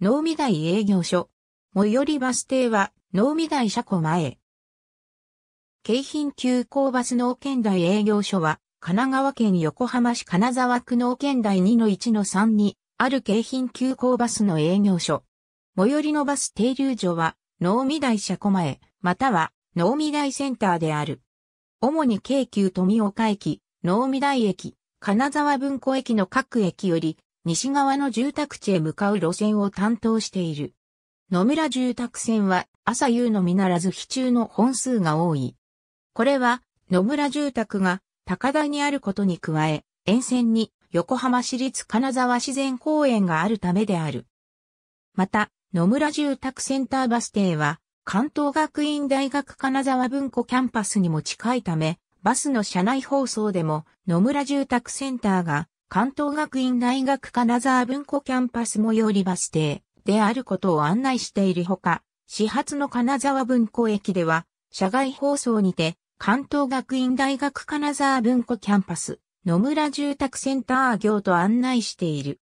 能見台営業所。最寄りバス停は、能見台車庫前。京浜急行バス農県台営業所は、神奈川県横浜市金沢区農圏台2-1-3に、ある京浜急行バスの営業所。最寄りのバス停留所は、能見台車庫前、または、能見台センターである。主に京急富岡駅、能見台駅、金沢文庫駅の各駅より、西側の住宅地へ向かう路線を担当している。野村住宅線は朝夕のみならず日中の本数が多い。これは野村住宅が高台にあることに加え、沿線に横浜市立金沢自然公園があるためである。また、野村住宅センターバス停は、関東学院大学金沢文庫キャンパスにも近いため、バスの車内放送でも野村住宅センターが関東学院大学金沢文庫キャンパス最寄りバス停であることを案内しているほか、始発の金沢文庫駅では、社外放送にて、関東学院大学金沢文庫キャンパス、野村住宅センター業と案内している。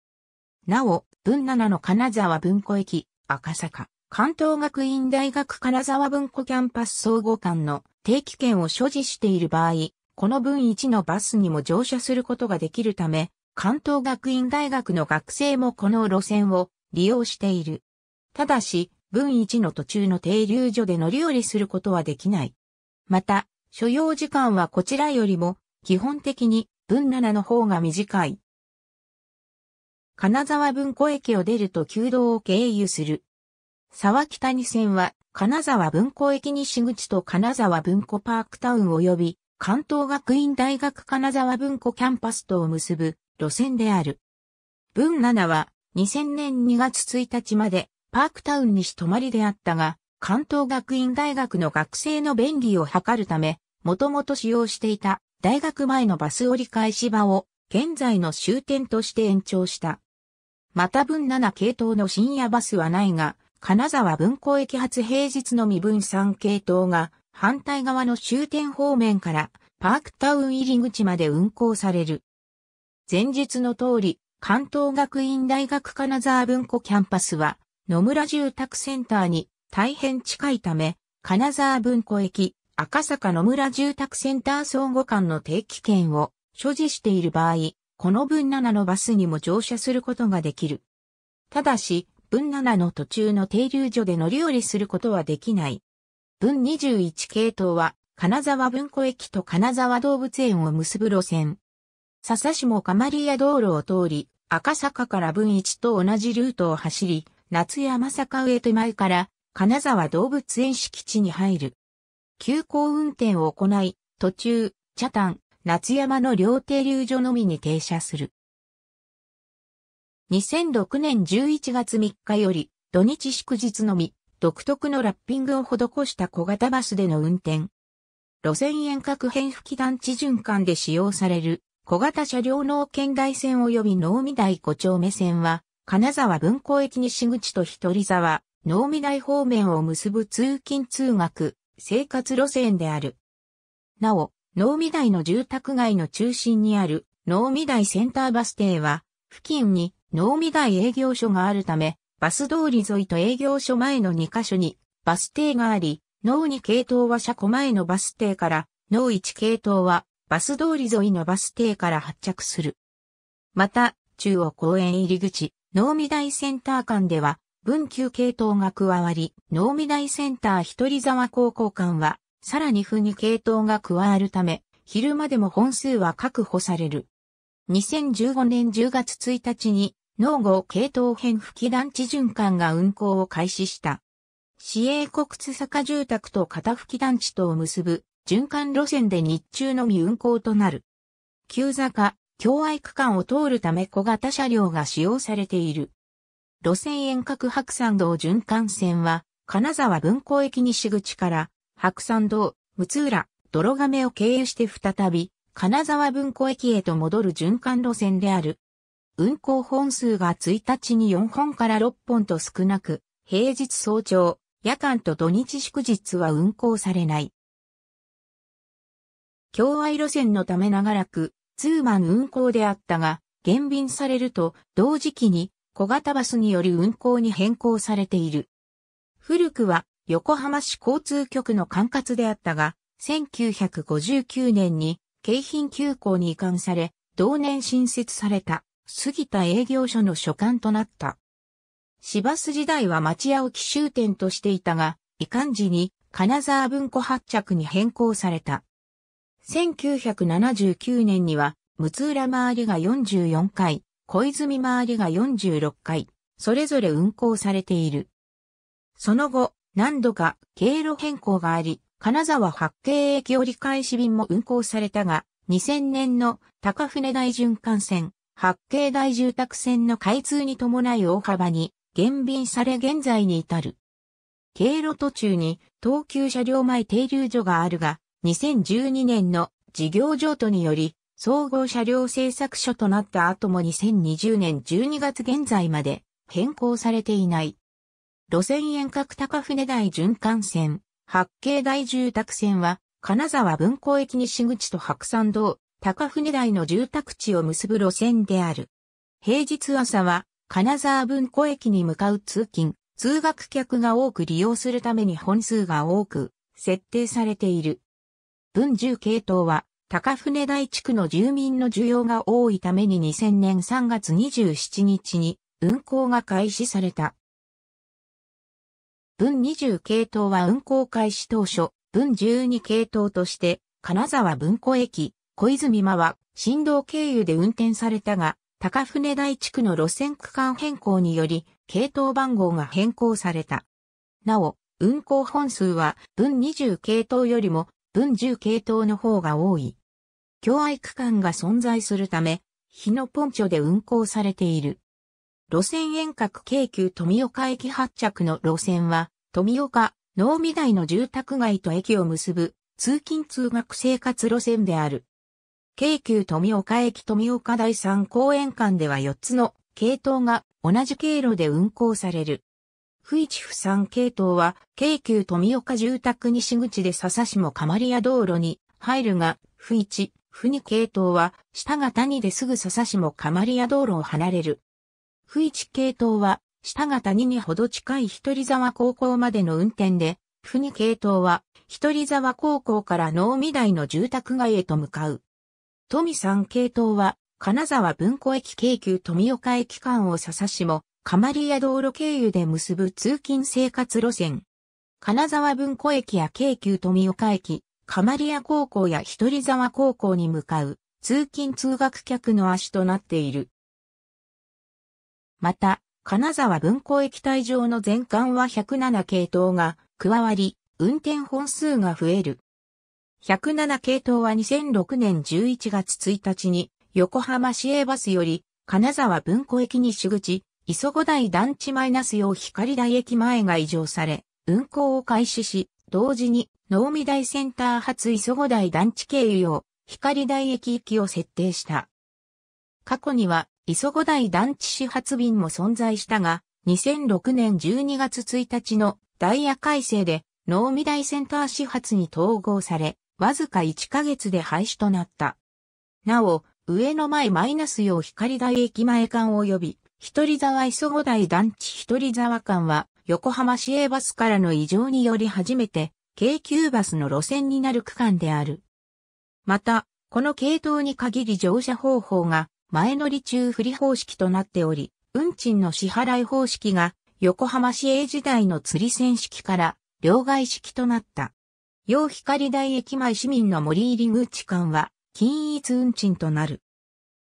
なお、文7の金沢文庫駅、赤坂、関東学院大学金沢文庫キャンパス総合館の定期券を所持している場合、この分1のバスにも乗車することができるため、関東学院大学の学生もこの路線を利用している。ただし、分一の途中の停留所で乗り降りすることはできない。また、所要時間はこちらよりも、基本的に分7の方が短い。金沢文庫駅を出ると旧道を経由する。沢北二線は、金沢文庫駅西口と金沢文庫パークタウン及び、関東学院大学金沢文庫キャンパスとを結ぶ路線である。文7は2000年2月1日までパークタウン西泊まりであったが、関東学院大学の学生の便利を図るため、もともと使用していた大学前のバス折り返し場を現在の終点として延長した。また分7系統の深夜バスはないが、金沢文庫駅発平日の未分3系統が反対側の終点方面からパークタウン入り口まで運行される。前述の通り、関東学院大学金沢文庫キャンパスは、野村住宅センターに大変近いため、金沢文庫駅、赤坂野村住宅センター相互間の定期券を所持している場合、この分7のバスにも乗車することができる。ただし、分7の途中の停留所で乗り降りすることはできない。分21系統は、金沢文庫駅と金沢動物園を結ぶ路線。笹市もリア道路を通り、赤坂から文一と同じルートを走り、夏山坂上手前から金沢動物園敷地に入る。急行運転を行い、途中、茶炭、夏山の両停留所のみに停車する。2006年11月3日より、土日祝日のみ、独特のラッピングを施した小型バスでの運転。路線遠隔変吹き団地循環で使用される小型車両農圏外線及び農未台5丁目線は、金沢文庫駅西口と一人沢、農未台方面を結ぶ通勤通学、生活路線である。なお、農未台の住宅街の中心にある農未台センターバス停は、付近に農未台営業所があるため、バス通り沿いと営業所前の2カ所にバス停があり、農2系統は車庫前のバス停から、農1系統はバス通り沿いのバス停から発着する。また、中央公園入り口、農美大センター間では、文級系統が加わり、農美大センター一人沢高校間は、さらに府に系統が加わるため、昼までも本数は確保される。2015年10月1日に、農後系統編吹き団地循環が運行を開始した。市営国津坂住宅と片吹き団地とを結ぶ循環路線で日中のみ運行となる。急坂、京愛区間を通るため小型車両が使用されている。路線遠隔白山道循環線は、金沢文庫駅西口から、白山道、六浦、泥亀を経由して再び、金沢文庫駅へと戻る循環路線である。運行本数が1日に4本から6本と少なく、平日早朝、夜間と土日祝日は運行されない。共愛路線のため長らく、ツーマン運行であったが、減便されると、同時期に小型バスによる運行に変更されている。古くは横浜市交通局の管轄であったが、1959年に京浜急行に移管され、同年新設された杉田営業所の所管となった。市バス時代は町屋を奇襲点としていたが、移管時に金沢文庫発着に変更された。1979年には、六浦回りが44回、小泉回りが46回、それぞれ運行されている。その後、何度か経路変更があり、金沢八景駅折り返し便も運行されたが、2000年の高船大循環線、八景大住宅線の開通に伴い大幅に減便され現在に至る。経路途中に東急車両前停留所があるが、2012年の事業譲渡により、総合車両製作所となった後も2020年12月現在まで変更されていない。路線遠隔高船台循環線、八景台住宅線は、金沢文庫駅西口と白山道、高船台の住宅地を結ぶ路線である。平日朝は、金沢文庫駅に向かう通勤、通学客が多く利用するために本数が多く、設定されている。文10系統は、高船台地区の住民の需要が多いために2000年3月27日に運行が開始された。文20系統は運行開始当初、文12系統として、金沢文庫駅、小泉間は振動経由で運転されたが、高船台地区の路線区間変更により、系統番号が変更された。なお、運行本数は、分20系統よりも分1系統の方が多い。共愛区間が存在するため、日野ポンチョで運行されている。路線遠隔京急富岡駅発着の路線は、富岡、農美台の住宅街と駅を結ぶ通勤通学生活路線である。京急富岡駅富岡第三公園間では4つの系統が同じ経路で運行される。富一府三系統は、京急富岡住宅西口で笹下釜屋道路に入るが、富一、不二系統は、下が谷ですぐ笹下釜屋道路を離れる。富一系統は、下が谷にほど近い一人沢高校までの運転で、不二系統は、一人沢高校から能美台の住宅街へと向かう。富三系統は、金沢文庫駅京急富岡駅間を笹も、カマリア道路経由で結ぶ通勤生活路線。金沢文庫駅や京急富岡駅、カマリア高校や一人沢高校に向かう通勤通学客の足となっている。また、金沢文庫駅帯上の全館は107系統が加わり、運転本数が増える。107系統は2006年11月1日に横浜市営バスより金沢文庫駅西口磯子台団地マイナス用光台駅前が移常され、運行を開始し、同時に、農美台センター発磯子台団地経由用、光台駅行きを設定した。過去には、磯子台団地始発便も存在したが、2006年12月1日のダイヤ改正で、農美台センター始発に統合され、わずか1ヶ月で廃止となった。なお、上の前マイナス用光台駅前間及び、一人沢磯五台団地一人沢間は、横浜市営バスからの異常により初めて、京急バスの路線になる区間である。また、この系統に限り乗車方法が、前乗り中振り方式となっており、運賃の支払い方式が、横浜市営時代の釣り線式から、両替式となった。洋光台駅前市民の森入り口間は、均一運賃となる。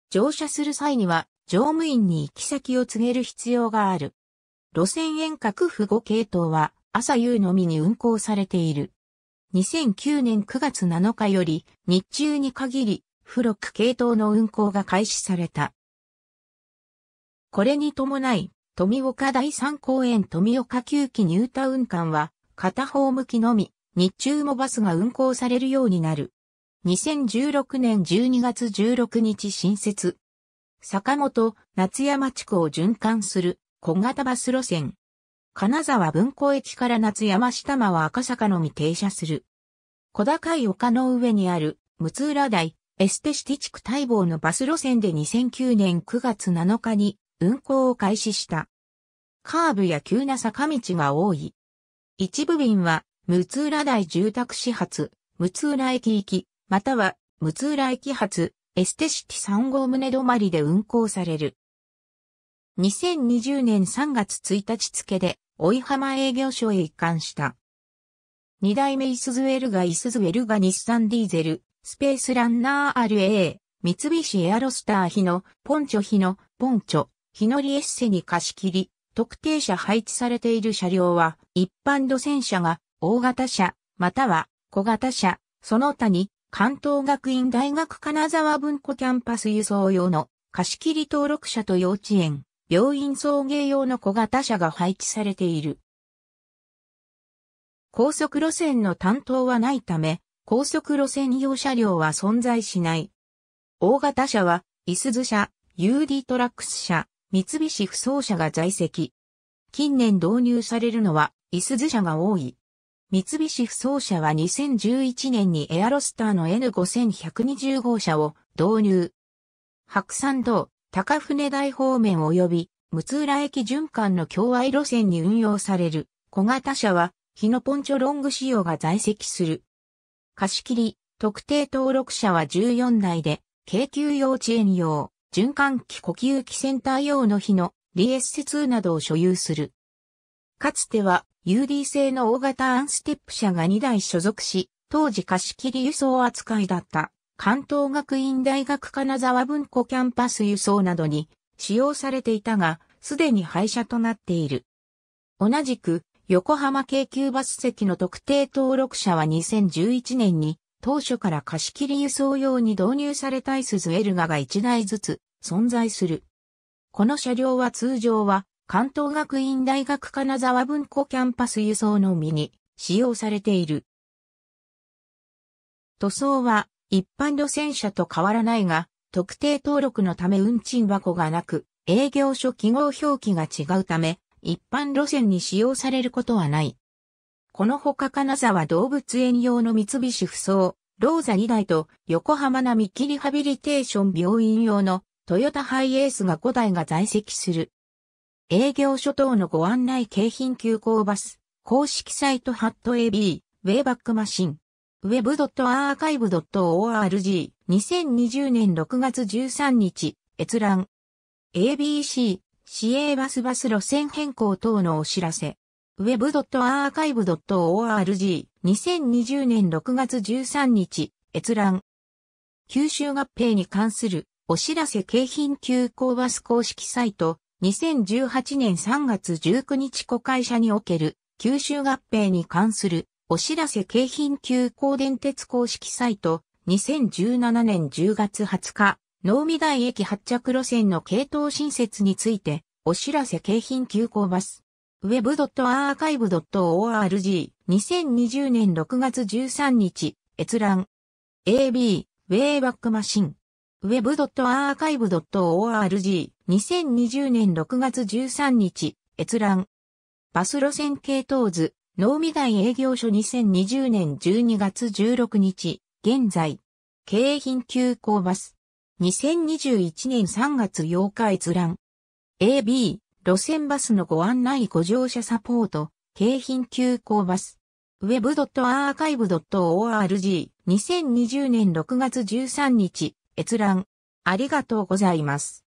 乗車する際には、乗務員に行き先を告げる必要がある。路線遠隔不合系統は朝夕のみに運行されている。2009年9月7日より日中に限り付録系統の運行が開始された。これに伴い、富岡第三公園富岡旧期ニュータウン間は片方向きのみ日中もバスが運行されるようになる。2016年12月16日新設坂本、夏山地区を循環する小型バス路線。金沢文庫駅から夏山下間は赤坂のみ停車する。小高い丘の上にある、六浦台、エステシティ地区待望のバス路線で2009年9月7日に運行を開始した。カーブや急な坂道が多い。一部便は、六浦台住宅始発、六浦駅行き、または、六浦駅発、エステシティ3号棟止まりで運行される。2020年3月1日付で、追浜営業所へ移管した。二代目イスズエルガイスズエルガ日産ディーゼル、スペースランナー RA、三菱エアロスター日の、ポンチョ日の、ポンチョ、日のりエッセに貸し切り、特定車配置されている車両は、一般路線車が、大型車、または小型車、その他に関東学院大学金沢文庫キャンパス輸送用の貸切登録車と幼稚園、病院送迎用の小型車が配置されている。高速路線の担当はないため、高速路線用車両は存在しない。大型車は、いすず車、UD トラックス車、三菱不走車が在籍。近年導入されるのは、いすず車が多い。三菱不走車は2011年にエアロスターの N5120 号車を導入。白山道、高船台方面及び、六浦駅循環の境愛路線に運用される小型車は、日のポンチョロング仕様が在籍する。貸し切り、特定登録車は14台で、京急幼稚園用、循環器呼吸器センター用の日の、リエッセ2などを所有する。かつては、UD 製の大型アンステップ車が2台所属し、当時貸切輸送扱いだった関東学院大学金沢文庫キャンパス輸送などに使用されていたが、すでに廃車となっている。同じく、横浜京急バス席の特定登録車は2011年に、当初から貸切輸送用に導入されたイスズエルガが1台ずつ存在する。この車両は通常は関東学院大学金沢文庫キャンパス輸送のみに使用されている。塗装は一般路線車と変わらないが、特定登録のため運賃箱がなく、営業所記号表記が違うため、一般路線に使用されることはない。このほか金沢動物園用の三菱不装、ローザ2台と横浜並木リハビリテーション病院用のトヨタハイエースが5台が在籍する。営業所等のご案内京浜急行バス、公式サイトハット AB、ウェイバックマシン。web.archive.org、2020年6月13日、閲覧。ABC、市営バスバス路線変更等のお知らせ。web.archive.org、2020年6月13日、閲覧。九州合併に関するお知らせ京浜急行バス公式サイト、2018年3月19日子会社における九州合併に関するお知らせ京浜急行電鉄公式サイト2017年10月20日能見台駅発着路線の系統新設についてお知らせ京浜急行バス web.archive.org 2020年6月13日閲覧 AB ウェイバックマシン web.archive.org 2020年6月13日閲覧バス路線系統図農美大営業所2020年12月16日現在京浜急行バス2021年3月8日閲覧 AB 路線バスのご案内ご乗車サポート京浜急行バス web.archive.org 2020年6月13日閲覧ありがとうございます。